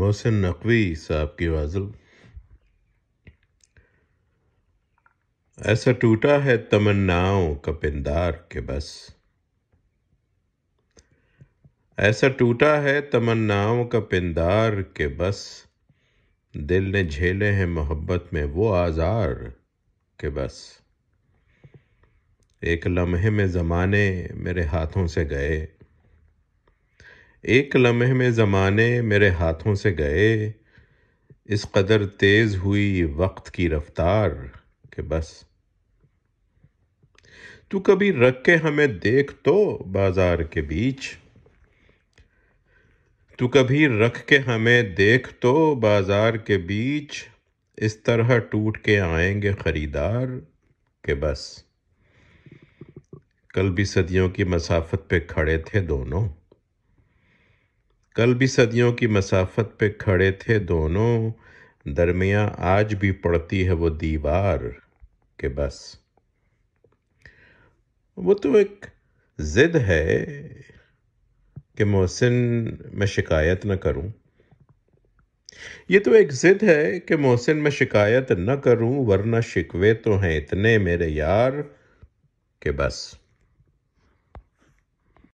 मोहसिन नकवी साहब की गज़ल ऐसा टूटा है तमन्नाओं का पिंदार के बस ऐसा टूटा है तमन्नाओं का पिंदार के बस दिल ने झेले हैं मोहब्बत में वो आज़ार के बस एक लम्हे में ज़माने मेरे हाथों से गए एक लम्हे में ज़माने मेरे हाथों से गए इस कदर तेज़ हुई वक्त की रफ्तार कि बस तू कभी रख के हमें देख तो बाजार के बीच तू कभी रख के हमें देख तो बाजार के बीच इस तरह टूट के आएंगे ख़रीदार के बस कल भी सदियों की मसाफत पे खड़े थे दोनों कल भी सदियों की मसाफत पे खड़े थे दोनों दरमिया आज भी पड़ती है वो दीवार के बस वो तो एक ज़िद है कि मोहसिन मैं शिकायत न करूं ये तो एक ज़िद है कि मोहसिन मैं शिकायत न करूं वरना शिकवे तो हैं इतने मेरे यार के बस